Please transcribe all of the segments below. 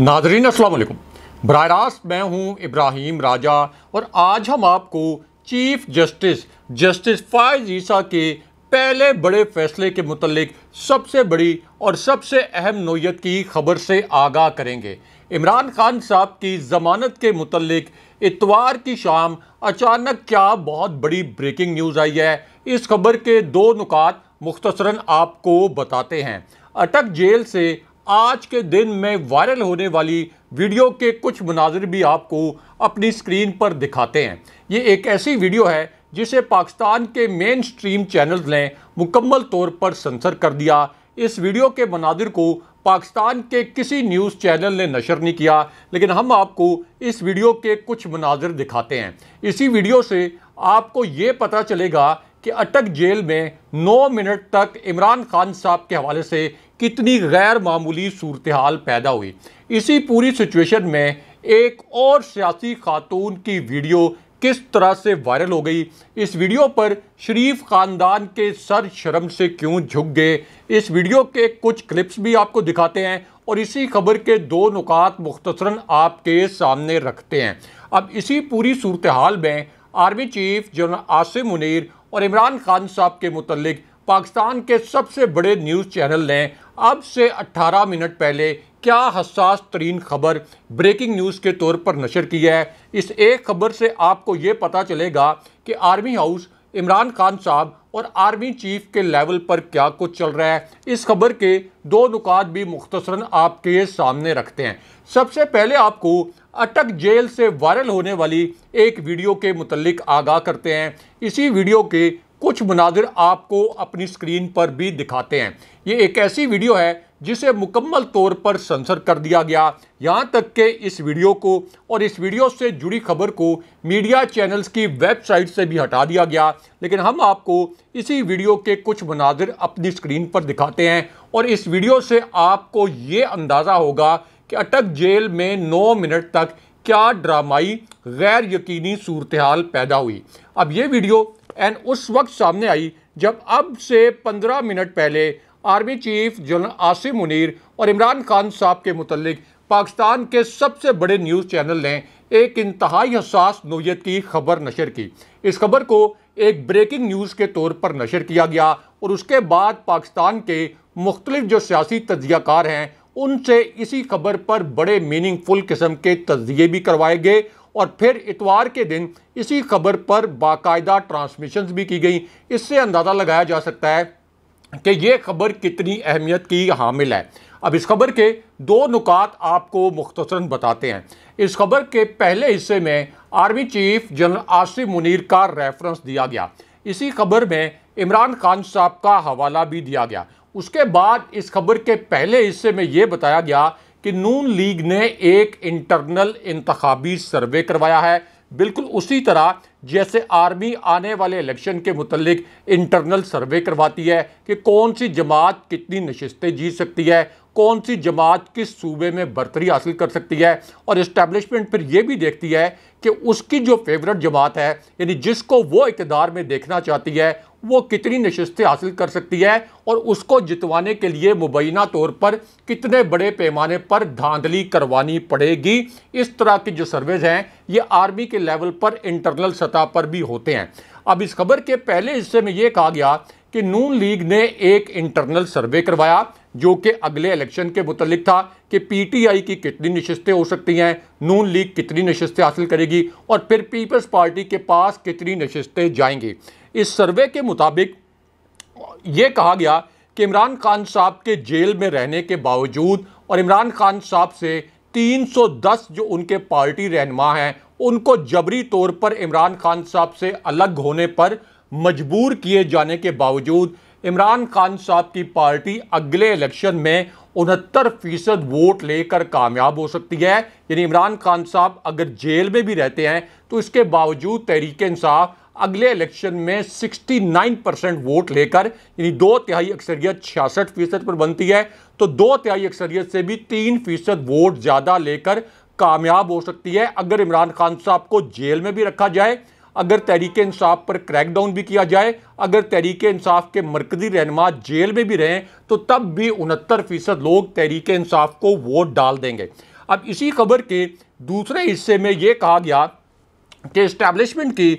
नाजरीन असल बर रास्त मैं हूँ इब्राहिम राजा और आज हम आपको chief justice justice Faez Isa के पहले बड़े फ़ैसले के मतलब सबसे बड़ी और सबसे अहम नोयत की खबर से आगाह करेंगे इमरान खान साहब की ज़मानत के मतलब इतवार की शाम अचानक क्या बहुत बड़ी ब्रेकिंग न्यूज़ आई है इस खबर के दो नुकात मुख्तसरा आपको बताते हैं अटक जेल से आज के दिन में वायरल होने वाली वीडियो के कुछ मनाजिर भी आपको अपनी स्क्रीन पर दिखाते हैं ये एक ऐसी वीडियो है जिसे पाकिस्तान के मेन स्ट्रीम चैनल्स ने मुकम्मल तौर पर सेंसर कर दिया इस वीडियो के मनाजिर को पाकिस्तान के किसी न्यूज़ चैनल ने नशर नहीं किया लेकिन हम आपको इस वीडियो के कुछ मनाजिर दिखाते हैं इसी वीडियो से आपको ये पता चलेगा कि अटक जेल में 9 मिनट तक इमरान खान साहब के हवाले से कितनी गैर मामूली सूरत हाल पैदा हुई इसी पूरी सिचुएशन में एक और सियासी खातून की वीडियो किस तरह से वायरल हो गई इस वीडियो पर शरीफ ख़ानदान के सर शर्म से क्यों झुक गए इस वीडियो के कुछ क्लिप्स भी आपको दिखाते हैं और इसी खबर के दो नुकात मुख्तरा आपके सामने रखते हैं अब इसी पूरी सूरत हाल में army chief general Asim Munir और इमरान खान साहब के मतलब पाकिस्तान के सबसे बड़े न्यूज़ चैनल ने अब से 18 मिनट पहले क्या हसास तरीन खबर ब्रेकिंग न्यूज़ के तौर पर नशर की है इस एक खबर से आपको ये पता चलेगा कि आर्मी हाउस इमरान खान साहब और आर्मी चीफ के लेवल पर क्या कुछ चल रहा है इस खबर के दो नुकात भी मुख्तसरा आपके सामने रखते हैं सबसे पहले आपको अटक जेल से वायरल होने वाली एक वीडियो के मुतलिक आगाह करते हैं इसी वीडियो के कुछ मनाजिर आपको अपनी स्क्रीन पर भी दिखाते हैं ये एक ऐसी वीडियो है जिसे मुकम्मल तौर पर सेंसर कर दिया गया यहाँ तक कि इस वीडियो को और इस वीडियो से जुड़ी खबर को मीडिया चैनल्स की वेबसाइट से भी हटा दिया गया लेकिन हम आपको इसी वीडियो के कुछ मनाजिर अपनी स्क्रीन पर दिखाते हैं और इस वीडियो से आपको ये अंदाज़ा होगा कि अटक जेल में नौ मिनट तक क्या ड्रामाई गैर यकीनी सूरत हाल पैदा हुई अब ये वीडियो एंड उस वक्त सामने आई जब अब से पंद्रह मिनट पहले army chief general Asim Munir और इमरान खान साहब के मुतलिक पाकिस्तान के सबसे बड़े न्यूज़ चैनल ने एक इंतहाई हसास नोयत की खबर नशर की इस खबर को एक ब्रेकिंग न्यूज़ के तौर पर नशर किया गया और उसके बाद पाकिस्तान के मुख्तलिफ जो सियासी तजियाकार हैं उनसे इसी खबर पर बड़े मीनिंगफुल किस्म के तजिए भी करवाए गए और फिर इतवार के दिन इसी खबर पर बाकायदा ट्रांसमिशंस भी की गई इससे अंदाज़ा लगाया जा सकता है कि ये खबर कितनी अहमियत की हामिल है अब इस खबर के दो नुकात आपको मुख्तसरा बताते हैं इस खबर के पहले हिस्से में army chief general Asif Munir का रेफरेंस दिया गया इसी खबर में इमरान खान साहब का हवाला भी दिया गया उसके बाद इस खबर के पहले हिस्से में ये बताया गया कि नून लीग ने एक इंटरनल इंतबी सर्वे करवाया है बिल्कुल उसी तरह जैसे आर्मी आने वाले इलेक्शन के मुतलिक इंटरनल सर्वे करवाती है कि कौन सी जमात कितनी नशस्तें जीत सकती है कौन सी जमात किस सूबे में बरतरी हासिल कर सकती है और इस्टेब्लिशमेंट फिर ये भी देखती है कि उसकी जो फेवरेट जमात है यानी जिसको वो इकदार में देखना चाहती है वो कितनी नशस्तें हासिल कर सकती है और उसको जितवाने के लिए मुबैना तौर पर कितने बड़े पैमाने पर धांधली करवानी पड़ेगी इस तरह के जो सर्वेज हैं ये आर्मी के लेवल पर इंटरनल सतह पर भी होते हैं अब इस खबर के पहले हिस्से में ये कहा गया कि नून लीग ने एक इंटरनल सर्वे करवाया जो कि अगले इलेक्शन के मुतलिक था कि पीटीआई की कितनी नशस्तें हो सकती हैं नून लीग कितनी नशस्तें हासिल करेगी और फिर पीपल्स पार्टी के पास कितनी नशस्तें जाएंगी इस सर्वे के मुताबिक ये कहा गया कि इमरान खान साहब के जेल में रहने के बावजूद और इमरान खान साहब से 310 जो उनके पार्टी रहनमा हैं उनको जबरी तौर पर इमरान खान साहब से अलग होने पर मजबूर किए जाने के बावजूद इमरान खान साहब की पार्टी अगले इलेक्शन में उनहत्तर फीसद वोट लेकर कामयाब हो सकती है यानी इमरान खान साहब अगर जेल में भी रहते हैं तो इसके बावजूद तहरीक इंसाफ अगले इलेक्शन में 69 परसेंट वोट लेकर यानी दो तिहाई अक्सरियत छियासठ फीसद पर बनती है तो दो तिहाई अक्सरियत से भी तीन फीसद वोट ज़्यादा लेकर कामयाब हो सकती है अगर इमरान खान साहब को जेल में भी रखा जाए अगर तहरीक इंसाफ पर क्रैकडाउन भी किया जाए अगर तहरीक इंसाफ के मरकजी रहनमा जेल में भी रहें तो तब भी उनहत्तर फीसद लोग तहरीक इंसाफ को वोट डाल देंगे अब इसी खबर के दूसरे हिस्से में ये कहा गया के इस्टेब्लिशमेंट की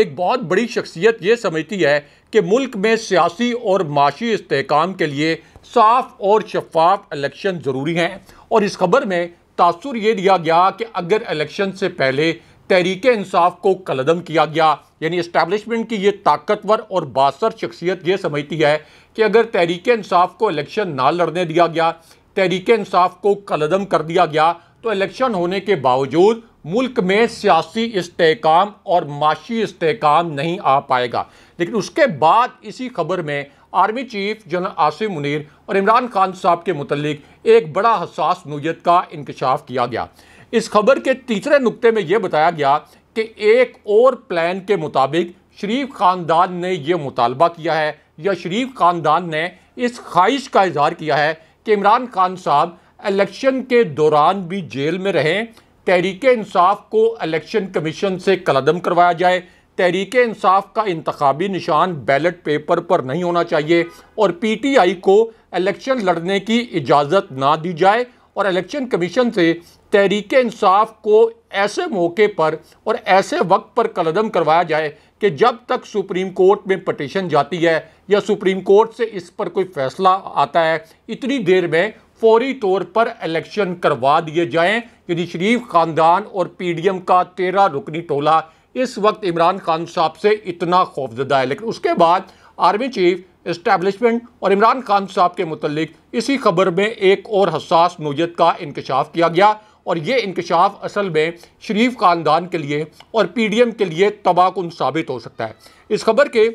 एक बहुत बड़ी शख्सियत ये समझती है कि मुल्क में सियासी और माशी इसकाम के लिए साफ और शफाफ इलेक्शन ज़रूरी हैं और इस खबर में तासर ये दिया गया कि अगर इलेक्शन से पहले तहरीक इंसाफ को कलदम किया गया यानी इस्टेब्लिशमेंट की ये ताकतवर और बासर शख्सियत ये समझती है कि अगर तहरीक इंसाफ को इलेक्शन ना लड़ने दिया गया तहरीक इंसाफ को कलदम कर दिया गया तो इलेक्शन होने के बावजूद मुल्क में सियासी इसकाम और माशी इसकाम नहीं आ पाएगा लेकिन उसके बाद इसी खबर में army chief general Asif Munir और इमरान खान साहब के मतलब एक बड़ा हसास नोयत का इंकशाफ किया गया इस खबर के तीसरे नुकते में यह बताया गया कि एक और प्लान के मुताबिक शरीफ ख़ानदान ने यह मुतालबा किया है या शरीफ ख़ानदान ने इस ख्वाहिश का इजहार किया है कि इमरान खान साहब इलेक्शन के दौरान भी जेल में रहें तहरीक इंसाफ को इलेक्शन कमीशन से कलदम करवाया जाए तहरीक इंसाफ का इंतबी निशान बैलेट पेपर पर नहीं होना चाहिए और पी टी आई को इलेक्शन लड़ने की इजाज़त ना दी जाए और इलेक्शन कमीशन से तहरीक इंसाफ को ऐसे मौके पर और ऐसे वक्त पर कलदम करवाया जाए कि जब तक सुप्रीम कोर्ट में पटिशन जाती है या सुप्रीम कोर्ट से इस पर कोई फैसला आता है इतनी देर में फौरी तौर पर इलेक्शन करवा दिए जाएं यदि शरीफ खानदान और पीडीएम का तेरह रुकनी टोला इस वक्त इमरान खान साहब से इतना खौफजदा है लेकिन उसके बाद आर्मी चीफ इस्टेबलिशमेंट और इमरान खान साहब के मतलब इसी खबर में एक और हसास नोयत का इंकशाफ किया गया और ये इंकशाफ असल में शरीफ खानदान के लिए और पी डी एम के लिए तबाहकुन साबित हो सकता है इस खबर के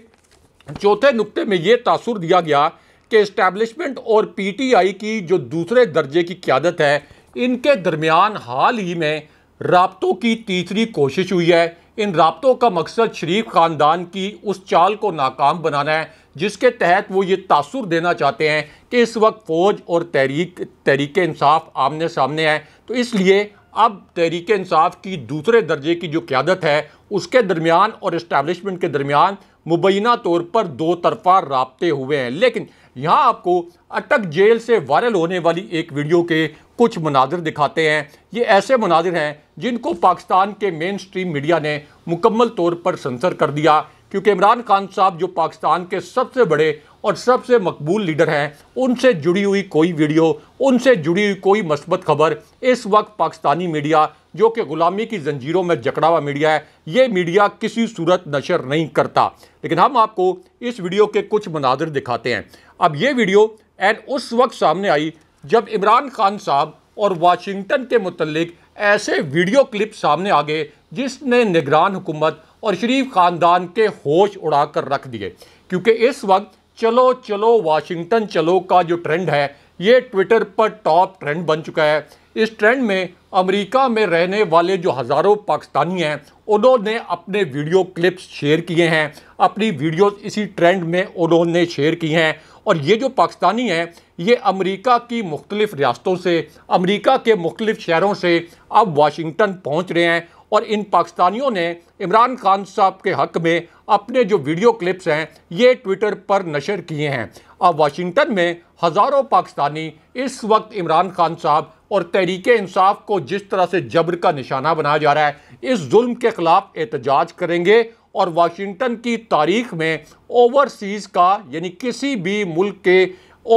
चौथे नुक्ते में ये तासुर दिया गया कि इस्टेब्लिशमेंट और पीटीआई की जो दूसरे दर्जे की क्यादत है इनके दरमियान हाल ही में रबतों की तीसरी कोशिश हुई है इन रबतों का मकसद शरीफ ख़ानदान की उस चाल को नाकाम बनाना है जिसके तहत वो ये तासुर देना चाहते हैं कि इस वक्त फ़ौज और तहरीक तहरीक इंसाफ आमने सामने है तो इसलिए अब तहरीक इंसाफ की दूसरे दर्जे की जो क्यादत है उसके दरमियान और इस्टेबलिशमेंट के दरमियान मुबैना तौर पर दो तरफा रबते हुए हैं लेकिन यहाँ आपको अटक जेल से वायरल होने वाली एक वीडियो के कुछ मनाजिर दिखाते हैं ये ऐसे मनाजिर हैं जिनको पाकिस्तान के मेन स्ट्रीम मीडिया ने मुकम्मल तौर पर सेंसर कर दिया क्योंकि इमरान खान साहब जो पाकिस्तान के सबसे बड़े और सबसे मकबूल लीडर हैं उनसे जुड़ी हुई कोई वीडियो उनसे जुड़ी हुई कोई मस्बत खबर इस वक्त पाकिस्तानी मीडिया जो कि ग़ुलामी की जंजीरों में जकड़ा हुआ मीडिया है ये मीडिया किसी सूरत नशर नहीं करता लेकिन हम आपको इस वीडियो के कुछ मनाजर दिखाते हैं अब ये वीडियो एन उस वक्त सामने आई जब इमरान खान साहब और वाशिंगटन के मतलब ऐसे वीडियो क्लिप सामने आ गए जिसने निगरान हुकूमत और शरीफ ख़ानदान के होश उड़ा कर रख दिए क्योंकि इस वक्त चलो चलो वाशिंगटन चलो का जो ट्रेंड है ये ट्विटर पर टॉप ट्रेंड बन चुका है इस ट्रेंड में अमेरिका में रहने वाले जो हज़ारों पाकिस्तानी हैं उन्होंने अपने वीडियो क्लिप्स शेयर किए हैं अपनी वीडियोस इसी ट्रेंड में उन्होंने शेयर की हैं और ये जो पाकिस्तानी हैं ये अमेरिका की मुख्तलिफ़ रियासतों से अमेरिका के मुख्तलिफ़ शहरों से अब वाशिंगटन पहुंच रहे हैं और इन पाकिस्तानियों ने इमरान खान साहब के हक में अपने जो वीडियो क्लिप्स हैं ये ट्विटर पर नशर किए हैं अब वाशिंगटन में हज़ारों पाकिस्तानी इस वक्त इमरान खान साहब और तहरीक इंसाफ को जिस तरह से जबर का निशाना बनाया जा रहा है इस जुल्म के ख़िलाफ़ एहतजाज करेंगे और वाशिंगटन की तारीख में ओवरसीज़ का यानी किसी भी मुल्क के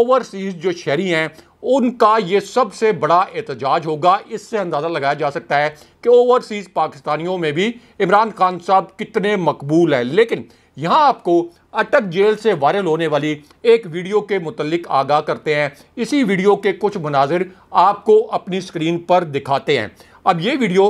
ओवरसीज़ जो शहरी हैं उनका ये सबसे बड़ा एहतजाज होगा इससे अंदाज़ा लगाया जा सकता है कि ओवरसीज़ पाकिस्तानियों में भी इमरान खान साहब कितने मकबूल हैं लेकिन यहाँ आपको अटक जेल से वायरल होने वाली एक वीडियो के मुतलिक आगाह करते हैं इसी वीडियो के कुछ मनाजिर आपको अपनी स्क्रीन पर दिखाते हैं अब ये वीडियो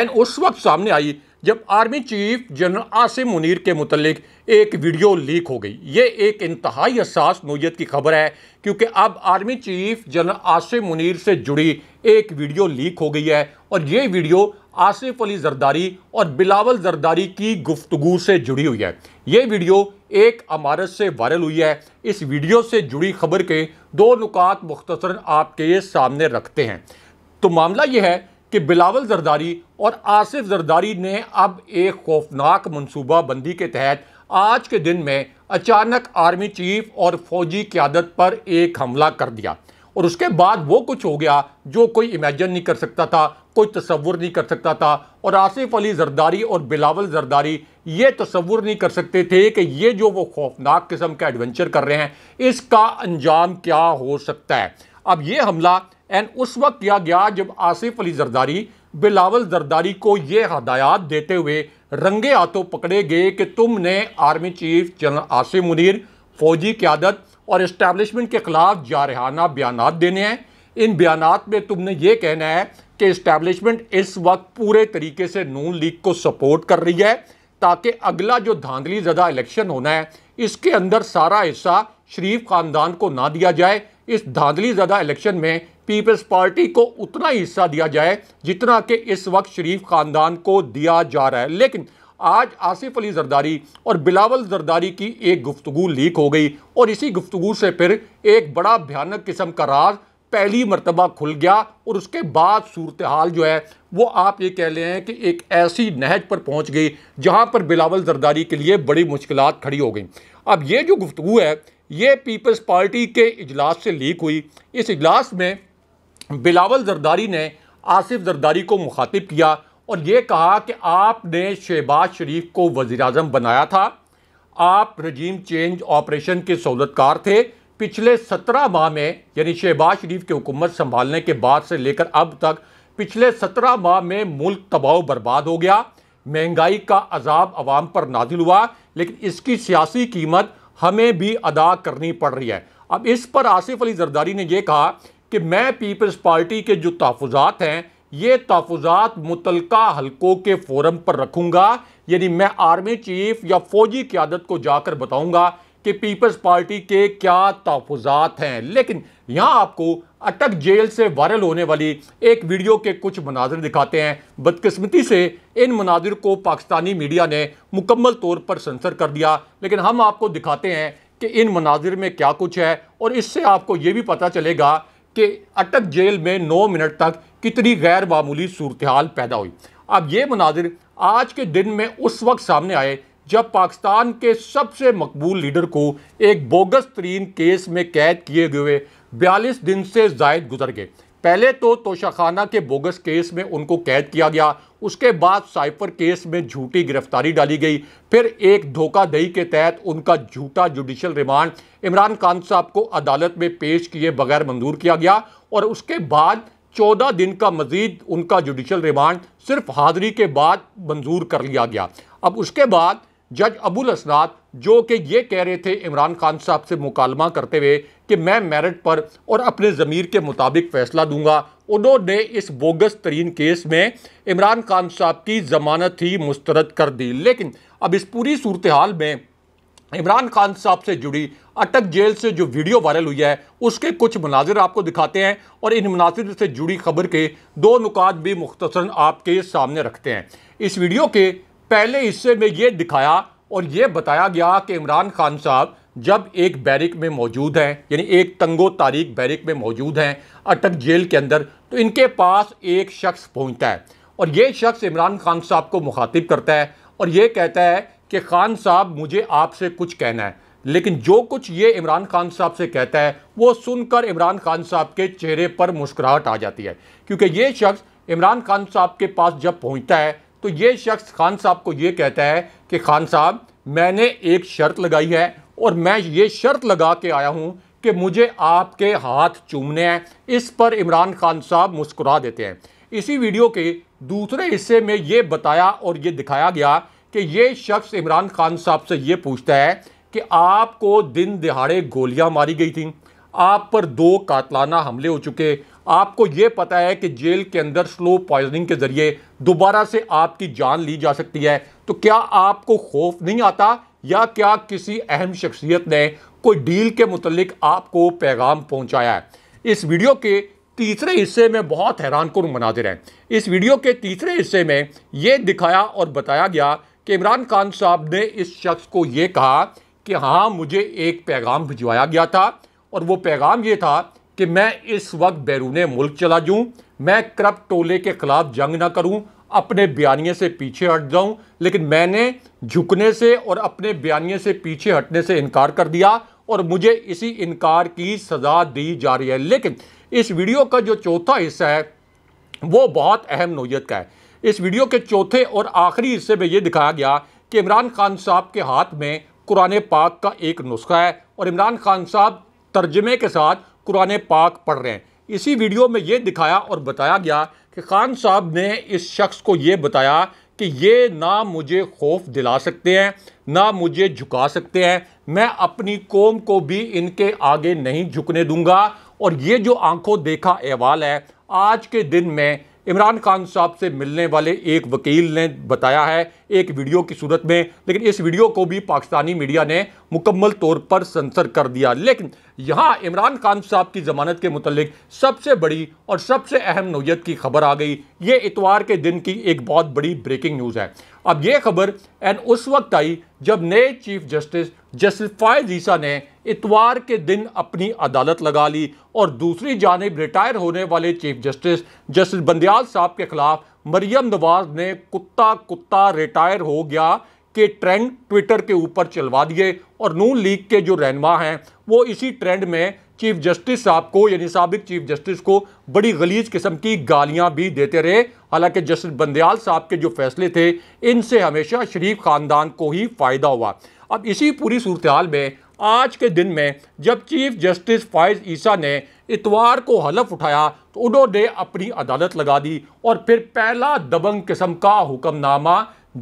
एन उस वक्त सामने आई जब army chief general Asim Munir के मुतलिक एक वीडियो लीक हो गई ये एक इंतहाई हसास नोयत की खबर है क्योंकि अब army chief general Asim Munir से जुड़ी एक वीडियो लीक हो गई है और ये वीडियो आसिफ अली जरदारी और बिलावल जरदारी की गुफ्तगु से जुड़ी हुई है ये वीडियो एक अमारत से वायरल हुई है इस वीडियो से जुड़ी खबर के दो नुकात मुख्तर आपके सामने रखते हैं तो मामला यह है कि बिलावल जरदारी और आसिफ जरदारी ने अब एक खौफनाक मनसूबा बंदी के तहत आज के दिन में अचानक आर्मी चीफ और फौजी क्यादत पर एक हमला कर दिया और उसके बाद वो कुछ हो गया जो कोई इमेजन नहीं कर सकता था कोई तस्वुर नहीं कर सकता था और आसिफ अली जरदारी और बिलावल जरदारी ये तस्वुर नहीं कर सकते थे कि ये जो वो खौफनाक किस्म का एडवेंचर कर रहे हैं इसका अंजाम क्या हो सकता है अब ये हमला एंड उस वक्त किया गया जब आसिफ अली जरदारी बिलावल जरदारी को ये हदायत देते हुए रंगे हाथों पकड़े गए कि तुमने army chief general Asif Munir फौजी क्यादत और इस्टेबलिशमेंट के ख़िलाफ़ जारहाना बयान देने हैं इन बयान में तुमने ये कहना है कि इस्टेबलिशमेंट इस वक्त पूरे तरीके से नून लीग को सपोर्ट कर रही है ताकि अगला जो धांधली ज़दा इलेक्शन होना है इसके अंदर सारा हिस्सा शरीफ ख़ानदान को ना दिया जाए इस धांधली ज़दा इलेक्शन में पीपल्स पार्टी को उतना ही हिस्सा दिया जाए जितना कि इस वक्त शरीफ ख़ानदान को दिया जा रहा है लेकिन आज आसिफ अली जरदारी और बिलावल जरदारी की एक गुफ्तु लीक हो गई और इसी गुफ्तु से फिर एक बड़ा भयानक किस्म का राज पहली मरतबा खुल गया और उसके बाद सूरत हाल जो है वो आप ये कह लें कि एक ऐसी नहज पर पहुंच गई जहां पर बिलावल जरदारी के लिए बड़ी मुश्किल खड़ी हो गई अब ये जो गुफ्तु है ये पीपल्स पार्टी के इजलास से लीक हुई इस इजलास में बिलावल जरदारी ने आसिफ जरदारी को मुखातिब किया और ये कहा कि आपने शहबाज शरीफ को वज़ी अजम बनाया था आप रजीम चेंज ऑपरेशन के सहूलतकार थे पिछले सत्रह माह में यानी शहबाज शरीफ की हुकूमत संभालने के बाद से लेकर अब तक पिछले सत्रह माह में मुल्क तबाह बर्बाद हो गया महंगाई का अजाब आवाम पर नाजिल हुआ लेकिन इसकी सियासी कीमत हमें भी अदा करनी पड़ रही है अब इस पर आसिफ अली जरदारी ने यह कहा कि मैं पीपल्स पार्टी के जो तहफात हैं ये तहफात मुतलका हलकों के फोरम पर रखूँगा यानी मैं आर्मी चीफ या फौजी क्यादत को जाकर बताऊँगा कि पीपल्स पार्टी के क्या तहफात हैं लेकिन यहाँ आपको अटक जेल से वायरल होने वाली एक वीडियो के कुछ मनाजिर दिखाते हैं बदकस्मती से इन मनाजिर को पाकिस्तानी मीडिया ने मुकम्मल तौर पर सेंसर कर दिया लेकिन हम आपको दिखाते हैं कि इन मनाजिर में क्या कुछ है और इससे आपको ये भी पता चलेगा कि अटक जेल में नौ मिनट तक कितनी गैर मामूली सूरत हाल पैदा हुई अब ये मनाजिर आज के दिन में उस वक्त सामने आए जब पाकिस्तान के सबसे मकबूल लीडर को एक बोगस तरीन केस में कैद किए गए बयालीस दिन से जायद गुजर गए पहले तो तोशाखाना के बोगस केस में उनको कैद किया गया उसके बाद साइपर केस में झूठी गिरफ्तारी डाली गई फिर एक धोखाधड़ी के तहत उनका झूठा जुडिशल रिमांड इमरान खान साहब को अदालत में पेश किए बगैर मंजूर किया गया और उसके बाद चौदह दिन का मजीद उनका जुडिशल रिमांड सिर्फ हाजिरी के बाद मंजूर कर लिया गया अब उसके बाद जज अबुल असनाद जो कि ये कह रहे थे इमरान खान साहब से मुकालमा करते हुए कि मैं मेरिट पर और अपने ज़मीर के मुताबिक फ़ैसला दूंगा उन्होंने इस बोगस तरीन केस में इमरान खान साहब की ज़मानत ही मुस्तरद कर दी लेकिन अब इस पूरी सूरत हाल में इमरान खान साहब से जुड़ी अटक जेल से जो वीडियो वायरल हुई है उसके कुछ मनाजिर आपको दिखाते हैं और इन मनाजिर से जुड़ी खबर के दो नुकात भी मुख्तसर आपके सामने रखते हैं इस वीडियो के पहले हिस्से में ये दिखाया और ये बताया गया कि इमरान खान साहब जब एक बैरिक में मौजूद हैं यानी एक तंगो तारीख बैरिक में मौजूद हैं अटक जेल के अंदर तो इनके पास एक शख्स पहुंचता है और ये शख्स इमरान खान साहब को मुखातिब करता है और ये कहता है कि खान साहब मुझे आपसे कुछ कहना है लेकिन जो कुछ ये इमरान खान साहब से कहता है वो सुनकर इमरान खान साहब के चेहरे पर मुस्कुराहट आ जाती है क्योंकि ये शख्स इमरान खान साहब के पास जब पहुँचता है तो ये शख्स खान साहब को ये कहता है कि खान साहब मैंने एक शर्त लगाई है और मैं ये शर्त लगा के आया हूँ कि मुझे आपके हाथ चूमने हैं इस पर इमरान खान साहब मुस्कुरा देते हैं इसी वीडियो के दूसरे हिस्से में ये बताया और ये दिखाया गया कि ये शख्स इमरान खान साहब से ये पूछता है कि आपको दिन दिहाड़े गोलियां मारी गई थी आप पर दो कातलाना हमले हो चुके आपको ये पता है कि जेल के अंदर स्लो पॉइजनिंग के ज़रिए दोबारा से आपकी जान ली जा सकती है तो क्या आपको खौफ नहीं आता या क्या किसी अहम शख्सियत ने कोई डील के मुतलिक आपको पैगाम पहुंचाया है इस वीडियो के तीसरे हिस्से में बहुत हैरान कन मनाजिर हैं इस वीडियो के तीसरे हिस्से में ये दिखाया और बताया गया कि इमरान खान साहब ने इस शख्स को ये कहा कि हाँ मुझे एक पैगाम भिजवाया गया था और वो पैगाम ये था कि मैं इस वक्त बैरून मुल्क चला जाऊँ मैं करप टोले के ख़िलाफ़ जंग ना करूँ अपने बयानिए से पीछे हट जाऊँ लेकिन मैंने झुकने से और अपने बयानिए से पीछे हटने से इनकार कर दिया और मुझे इसी इनकार की सज़ा दी जा रही है लेकिन इस वीडियो का जो चौथा हिस्सा है वो बहुत अहम नोयत का है इस वीडियो के चौथे और आखिरी हिस्से में ये दिखाया गया कि इमरान खान साहब के हाथ में कुरान पाक का एक नुस्खा है और इमरान खान साहब तर्जमे के साथ कुरान पाक पढ़ रहे हैं इसी वीडियो में ये दिखाया और बताया गया कि खान साहब ने इस शख्स को ये बताया कि ये ना मुझे खौफ दिला सकते हैं ना मुझे झुका सकते हैं मैं अपनी कौम को भी इनके आगे नहीं झुकने दूंगा और ये जो आंखों देखा अहवाल है आज के दिन में इमरान खान साहब से मिलने वाले एक वकील ने बताया है एक वीडियो की सूरत में लेकिन इस वीडियो को भी पाकिस्तानी मीडिया ने मुकम्मल तौर पर सेंसर कर दिया लेकिन यहाँ इमरान खान साहब की ज़मानत के मतलब सबसे बड़ी और सबसे अहम नोयत की खबर आ गई ये इतवार के दिन की एक बहुत बड़ी ब्रेकिंग न्यूज़ है अब ये खबर एन उस वक्त आई जब नए chief justice justice Faez Isa ने इतवार के दिन अपनी अदालत लगा ली और दूसरी जानब रिटायर होने वाले चीफ जस्टिस जस्टिस बंदयाल साहब के खिलाफ मरियम नवाज ने कुत्ता कुत्ता रिटायर हो गया के ट्रेंड ट्विटर के ऊपर चलवा दिए और नून लीग के जो रहनमा हैं वो इसी ट्रेंड में चीफ जस्टिस साहब को यानी सबक चीफ जस्टिस को बड़ी गलीज किस्म की गालियां भी देते रहे हालांकि जस्टिस बंदयाल साहब के जो फैसले थे इनसे हमेशा शरीफ ख़ानदान को ही फ़ायदा हुआ अब इसी पूरी सूरत हाल में आज के दिन में जब चीफ जस्टिस फायज़ ईसा ने इतवार को हलफ उठाया तो उन्होंने अपनी अदालत लगा दी और फिर पहला दबंग किस्म का हुक्मनामा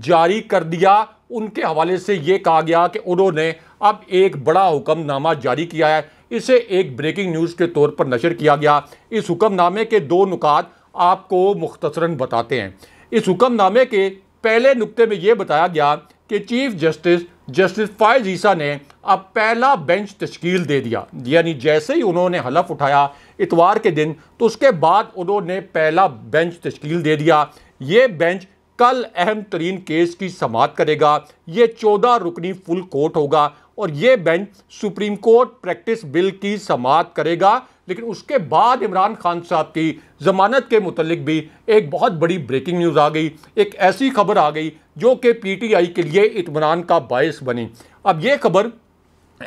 जारी कर दिया उनके हवाले से ये कहा गया कि उन्होंने अब एक बड़ा हुक्मनामा जारी किया है इसे एक ब्रेकिंग न्यूज़ के तौर पर नशर किया गया इस हुक्मनामे के दो नुकात आपको मुख्तसरा बताते हैं इस हुक्मनामे के पहले नुक्ते में ये बताया गया कि chief justice justice Faez Isa ने अब पहला बेंच तश्कील दे दिया यानी जैसे ही उन्होंने हलफ उठाया इतवार के दिन तो उसके बाद उन्होंने पहला बेंच तश्कील दे दिया ये बेंच कल अहम तरीन केस की समात करेगा ये चौदह रुकनी फुल कोर्ट होगा और ये bench supreme court practice bill की समात करेगा लेकिन उसके बाद इमरान खान साहब की ज़मानत के मुतलिक भी एक बहुत बड़ी ब्रेकिंग न्यूज़ आ गई एक ऐसी खबर आ गई जो कि पीटीआई के लिए इतमान का बायस बनी अब ये खबर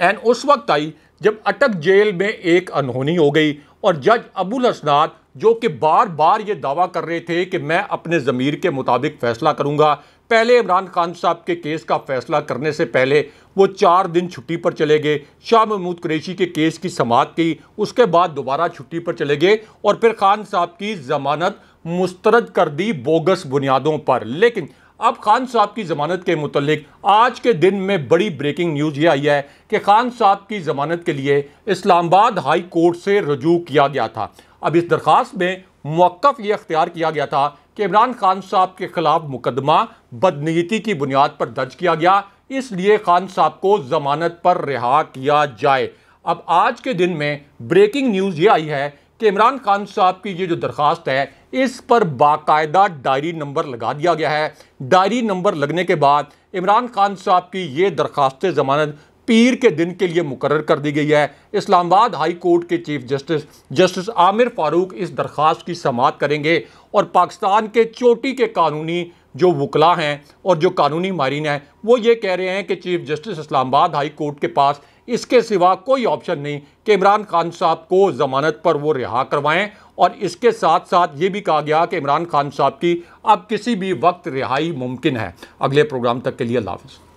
एन उस वक्त आई जब अटक जेल में एक अनहोनी हो गई और जज अबुल हसनात जो कि बार बार ये दावा कर रहे थे कि मैं अपने ज़मीर के मुताबिक फ़ैसला करूँगा पहले इमरान खान साहब के केस का फ़ैसला करने से पहले वो चार दिन छुट्टी पर चले गए शाह महमूद कुरेशी के केस की समात की उसके बाद दोबारा छुट्टी पर चले गए और फिर खान साहब की ज़मानत मुस्तरद कर दी बोगस बुनियादों पर लेकिन अब खान साहब की ज़मानत के मुतलिक आज के दिन में बड़ी ब्रेकिंग न्यूज़ ये आई है कि खान साहब की ज़मानत के लिए इस्लामाबाद हाई कोर्ट से रजू किया गया था अब इस दरख्वास्त में मौक़ ये अख्तियार किया गया था कि इमरान खान साहब के खिलाफ मुकदमा बदनीति की बुनियाद पर दर्ज किया गया इसलिए खान साहब को जमानत पर रिहा किया जाए अब आज के दिन में ब्रेकिंग न्यूज़ ये आई है कि इमरान खान साहब की ये जो दरख्वास्त है इस पर बाकायदा डायरी नंबर लगा दिया गया है डायरी नंबर लगने के बाद इमरान खान साहब की ये दरख्वास्त ज़मानत पीर के दिन के लिए मुकर कर दी गई है इस्लामाबाद हाई कोर्ट के chief justice justice Aamir Farooq इस दरख्वास्त की समात करेंगे और पाकिस्तान के चोटी के कानूनी जो वकला हैं और जो कानूनी माहरीन हैं वो ये कह रहे हैं कि chief justice Islamabad high court के पास इसके सिवा कोई ऑप्शन नहीं कि इमरान खान साहब को ज़मानत पर वो रिहा करवाएं और इसके साथ साथ ये भी कहा गया कि इमरान खान साहब की अब किसी भी वक्त रिहाई मुमकिन है अगले प्रोग्राम तक के लिए हाफ